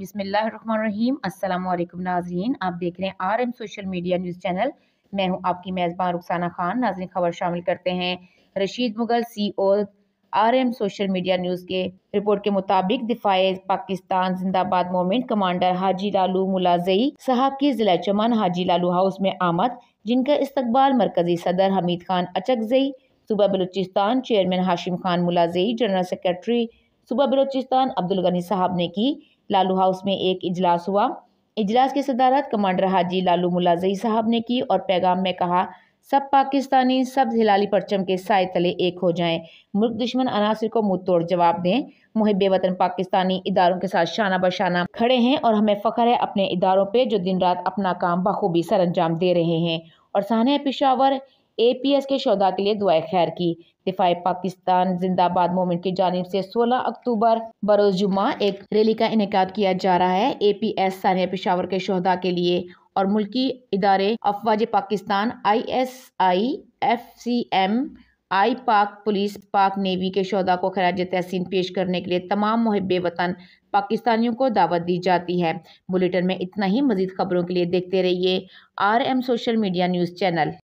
बिसमीम अल्लाम नाजरीन आप देख रहे हैं R M social media news channel मैं हूं आपकी मेज़बान रुखसाना खान नाजरीन खबर शामिल करते हैं Rashid Mughal C O e R M social media news के रिपोर्ट के मुताबिक दिफाए पाकिस्तान जिंदाबाद मोमेंट कमांडर हाजी लालू मुलाजई साहब की जिला चमन हाजी लालू हाउस में आमद जिनका इस्तबाल मरकजी सदर हमीद खान अचकजई सूबा Balochistan chairman Hashim Khan Mulazai general secretary सूबा बलूचिस्तान अब्दुल गनी साहब ने की लालू हाउस में एक इजलास हुआ इजलास की सदारत कमांडर हाजी लालू मुलाजई साहब ने की और पैगाम में कहा सब पाकिस्तानी सब हिलाली परचम के साय तले एक हो जाएं मुल्क दुश्मन अनासर को मुंह तोड़ जवाब दें मुहब वतन पाकिस्तानी इदारों के साथ शाना बशाना खड़े हैं और हमें फ़ख्र है अपने इदारों पर जो दिन रात अपना काम बखूबी सर अंजाम दे रहे हैं और सहने पिशावर ए पी एस के शहदा के लिए दुआए खैर की दिफाई पाकिस्तान जिंदाबाद मूवमेंट की जानब से 16 अक्टूबर बरोज जुमा एक रैली का इनका किया जा रहा है ए पी एस सानिया पिशावर के शहदा के लिए और मुल्की इदारे अफवाज Pakistan I S I F C M I Pak police पाक नेवी के शहदा को खराज तहसीन पेश करने के लिए तमाम मुहब वतन पाकिस्तानियों को दावत दी जाती है बुलेटिन में इतना ही मजीद खबरों के लिए देखते रहिए R M social media news channel